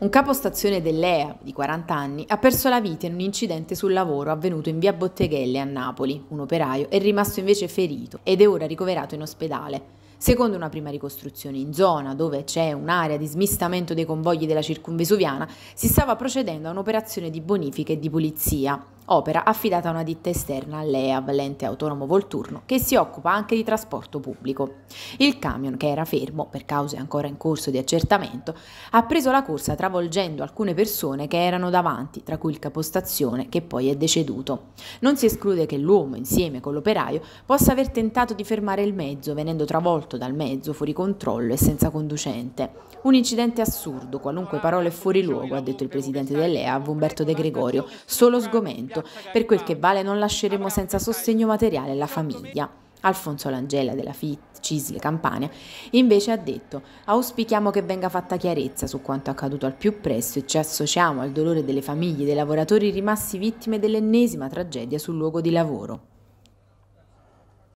Un capostazione dell'EA di 40 anni ha perso la vita in un incidente sul lavoro avvenuto in via Botteghelle a Napoli. Un operaio è rimasto invece ferito ed è ora ricoverato in ospedale. Secondo una prima ricostruzione in zona, dove c'è un'area di smistamento dei convogli della circumvesuviana, si stava procedendo a un'operazione di bonifica e di pulizia, opera affidata a una ditta esterna l'EA Valente autonomo Volturno, che si occupa anche di trasporto pubblico. Il camion, che era fermo per cause ancora in corso di accertamento, ha preso la corsa travolgendo alcune persone che erano davanti, tra cui il capostazione, che poi è deceduto. Non si esclude che l'uomo, insieme con l'operaio, possa aver tentato di fermare il mezzo, venendo travolto travolto dal mezzo fuori controllo e senza conducente. Un incidente assurdo, qualunque parola è fuori luogo, ha detto il presidente dell'EAV Umberto De Gregorio, solo sgomento, per quel che vale non lasceremo senza sostegno materiale la famiglia. Alfonso Langella della FIT Cisle Campania, invece ha detto auspichiamo che venga fatta chiarezza su quanto accaduto al più presto e ci associamo al dolore delle famiglie dei lavoratori rimasti vittime dell'ennesima tragedia sul luogo di lavoro.